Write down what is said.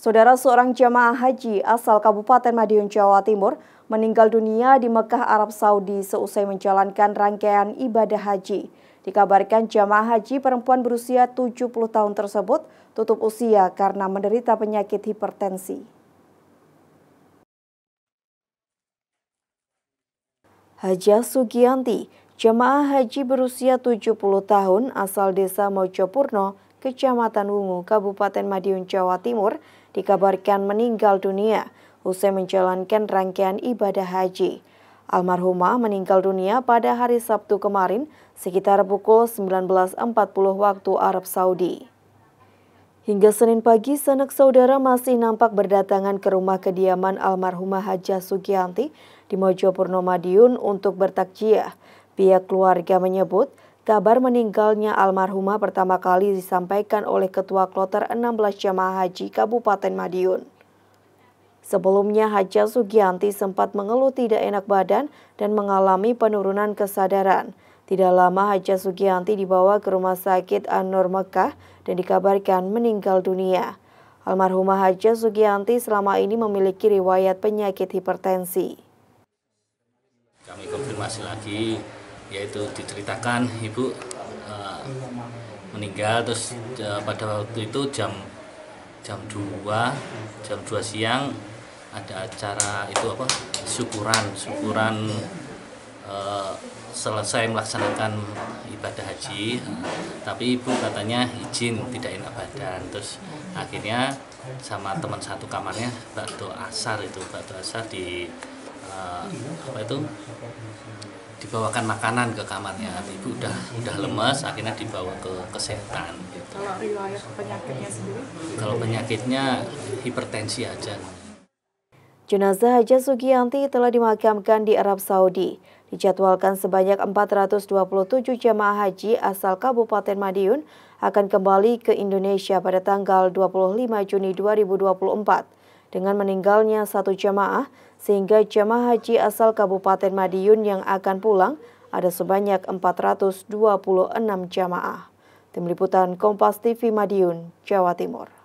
Saudara seorang jemaah haji asal Kabupaten Madiun, Jawa Timur meninggal dunia di Mekah, Arab Saudi seusai menjalankan rangkaian ibadah haji. Dikabarkan jemaah haji perempuan berusia 70 tahun tersebut tutup usia karena menderita penyakit hipertensi. Haja Sugianti, jemaah haji berusia 70 tahun asal desa Mojopurno, Kecamatan Wungu, Kabupaten Madiun, Jawa Timur, dikabarkan meninggal dunia usai menjalankan rangkaian ibadah haji. Almarhumah meninggal dunia pada hari Sabtu kemarin sekitar pukul 19.40 waktu Arab Saudi. Hingga Senin pagi, sanak saudara masih nampak berdatangan ke rumah kediaman almarhumah Haja Sugianti di Mojopurno Madiun untuk bertakjiah. Pihak keluarga menyebut Kabar meninggalnya almarhumah pertama kali disampaikan oleh Ketua Kloter 16 Jamaah Haji Kabupaten Madiun. Sebelumnya Haja Sugianti sempat mengeluh tidak enak badan dan mengalami penurunan kesadaran. Tidak lama Haja Sugianti dibawa ke rumah sakit An-Nur Mekah dan dikabarkan meninggal dunia. Almarhumah Haja Sugianti selama ini memiliki riwayat penyakit hipertensi. Kami konfirmasi lagi yaitu diceritakan ibu uh, meninggal terus uh, pada waktu itu jam jam 2 jam 2 siang ada acara itu apa syukuran syukuran uh, selesai melaksanakan ibadah haji tapi ibu katanya izin tidak enak badan terus akhirnya sama teman satu kamarnya bakdo asar itu bakdo asar di uh, apa itu dibawakan makanan ke kamarnya ibu udah udah lemes akhirnya dibawa ke kesehatan gitu. kalau riwayat penyakitnya sendiri kalau penyakitnya hipertensi aja Jenazah Haja Sugianti telah dimakamkan di Arab Saudi. Dijadwalkan sebanyak 427 jemaah haji asal Kabupaten Madiun akan kembali ke Indonesia pada tanggal 25 Juni 2024 dengan meninggalnya satu jamaah, sehingga jamaah haji asal Kabupaten Madiun yang akan pulang ada sebanyak 426 jamaah. Tim Liputan Kompas TV Madiun, Jawa Timur.